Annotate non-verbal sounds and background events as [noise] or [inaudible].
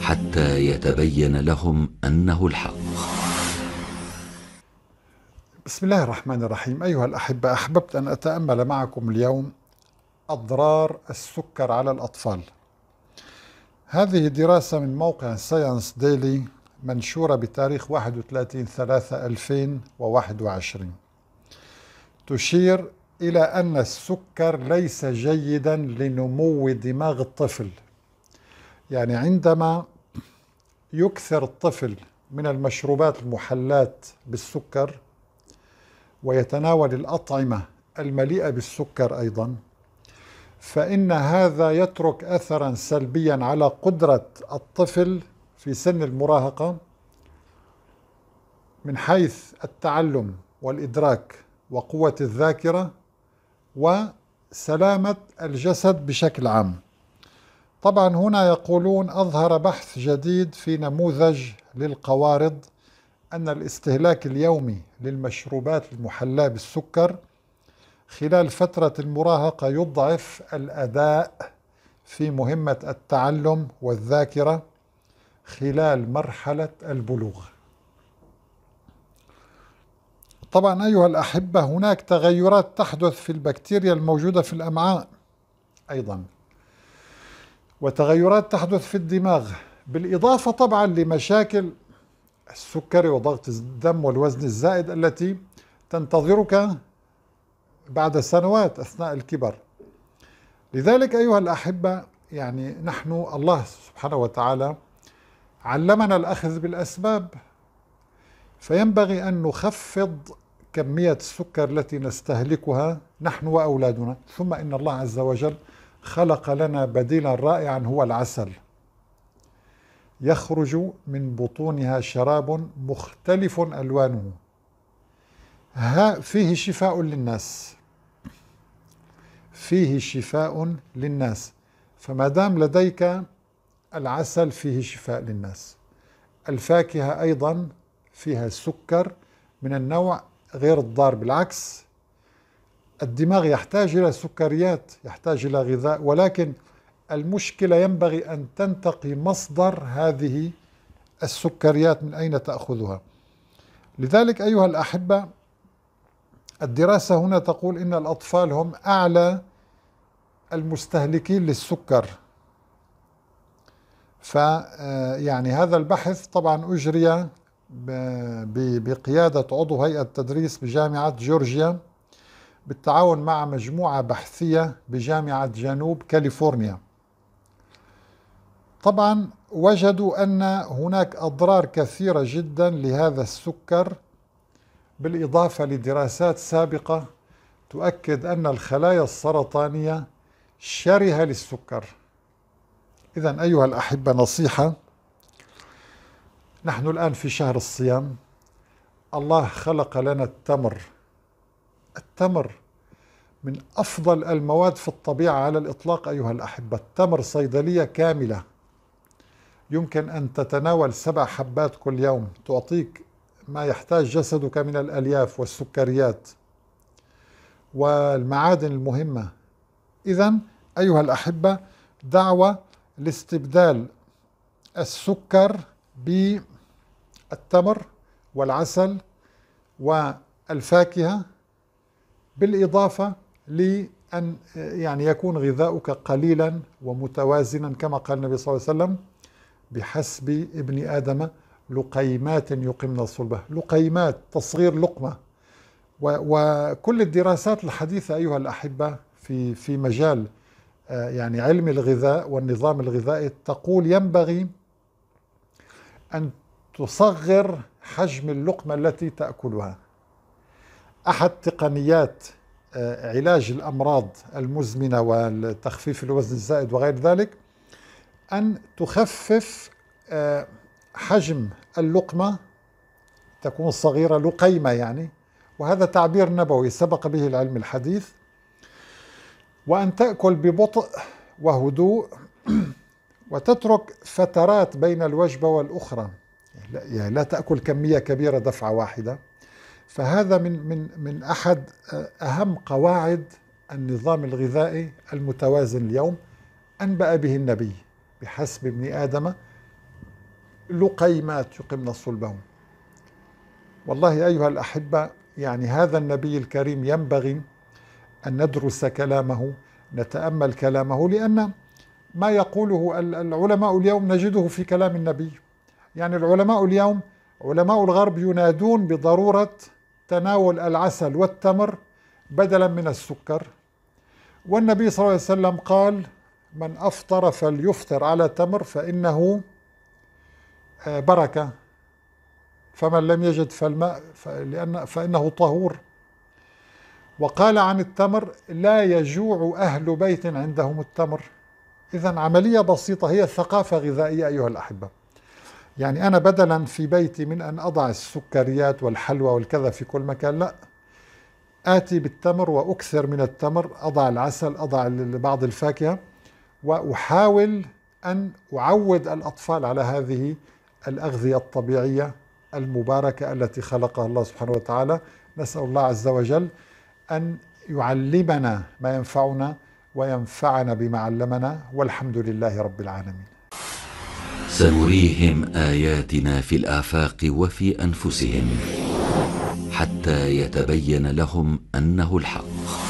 حتى يتبين لهم انه الحق بسم الله الرحمن الرحيم أيها الأحبة أحببت أن أتأمل معكم اليوم أضرار السكر على الأطفال هذه دراسة من موقع ساينس ديلي منشورة بتاريخ 31/3/2021 تشير إلى أن السكر ليس جيدا لنمو دماغ الطفل يعني عندما يكثر الطفل من المشروبات المحلات بالسكر ويتناول الأطعمة المليئة بالسكر أيضا فإن هذا يترك أثرا سلبيا على قدرة الطفل في سن المراهقة من حيث التعلم والإدراك وقوة الذاكرة وسلامة الجسد بشكل عام طبعا هنا يقولون أظهر بحث جديد في نموذج للقوارض أن الاستهلاك اليومي للمشروبات المحلاة بالسكر خلال فترة المراهقة يضعف الأداء في مهمة التعلم والذاكرة خلال مرحلة البلوغ. طبعا أيها الأحبة هناك تغيرات تحدث في البكتيريا الموجودة في الأمعاء أيضا وتغيرات تحدث في الدماغ بالإضافة طبعا لمشاكل السكري وضغط الدم والوزن الزائد التي تنتظرك بعد سنوات أثناء الكبر لذلك أيها الأحبة يعني نحن الله سبحانه وتعالى علمنا الأخذ بالأسباب فينبغي أن نخفض كمية السكر التي نستهلكها نحن وأولادنا ثم إن الله عز وجل خلق لنا بديلا رائعا هو العسل يخرج من بطونها شراب مختلف الوانه ها فيه شفاء للناس فيه شفاء للناس فما دام لديك العسل فيه شفاء للناس الفاكهه ايضا فيها سكر من النوع غير الضار بالعكس الدماغ يحتاج إلى سكريات يحتاج إلى غذاء ولكن المشكلة ينبغي أن تنتقي مصدر هذه السكريات من أين تأخذها لذلك أيها الأحبة الدراسة هنا تقول إن الأطفال هم أعلى المستهلكين للسكر آه، يعني هذا البحث طبعا أجري بقيادة عضو هيئة تدريس بجامعة جورجيا بالتعاون مع مجموعة بحثية بجامعة جنوب كاليفورنيا طبعا وجدوا أن هناك أضرار كثيرة جدا لهذا السكر بالإضافة لدراسات سابقة تؤكد أن الخلايا السرطانية شرهة للسكر إذا أيها الأحبة نصيحة نحن الآن في شهر الصيام الله خلق لنا التمر التمر من أفضل المواد في الطبيعة على الإطلاق أيها الأحبة التمر صيدلية كاملة يمكن أن تتناول سبع حبات كل يوم تعطيك ما يحتاج جسدك من الألياف والسكريات والمعادن المهمة إذا أيها الأحبة دعوة لاستبدال السكر بالتمر والعسل والفاكهة بالإضافة لأن يعني يكون غذاؤك قليلا ومتوازنا كما قال النبي صلى الله عليه وسلم بحسب ابن آدم لقيمات يقمن الصلبة لقيمات تصغير لقمة وكل الدراسات الحديثة أيها الأحبة في, في مجال يعني علم الغذاء والنظام الغذائي تقول ينبغي أن تصغر حجم اللقمة التي تأكلها احد تقنيات آه، علاج الامراض المزمنه وتخفيف الوزن الزائد وغير ذلك ان تخفف آه، حجم اللقمه تكون صغيره لقيمه يعني وهذا تعبير نبوي سبق به العلم الحديث وان تاكل ببطء وهدوء [clears throat] وتترك فترات بين الوجبه والاخرى يعني يعني لا تاكل كميه كبيره دفعه واحده فهذا من من من احد آه، اهم قواعد النظام الغذائي المتوازن اليوم انبأ به النبي بحسب ابن ادم لقيمات يقمن صلبهم. والله ايها الاحبه يعني هذا النبي الكريم ينبغي ان ندرس كلامه نتامل كلامه لان ما يقوله العلماء اليوم نجده في كلام النبي يعني العلماء اليوم علماء الغرب ينادون بضروره تناول العسل والتمر بدلا من السكر والنبي صلى الله عليه وسلم قال من أفطر فليفطر على تمر فإنه آه، بركة فمن لم يجد فالماء لأن فإنه طهور وقال عن التمر لا يجوع أهل بيت عندهم التمر إذا عملية بسيطة هي ثقافه غذائية أيها الأحبة يعني أنا بدلا في بيتي من أن أضع السكريات والحلوى والكذا في كل مكان لا آتي بالتمر وأكثر من التمر أضع العسل أضع بعض الفاكهة وأحاول أن أعود الأطفال على هذه الأغذية الطبيعية المباركة التي خلقها الله سبحانه وتعالى نسأل الله عز وجل أن يعلمنا ما ينفعنا وينفعنا بما علمنا والحمد لله رب العالمين سنريهم اياتنا في الافاق وفي انفسهم حتى يتبين لهم انه الحق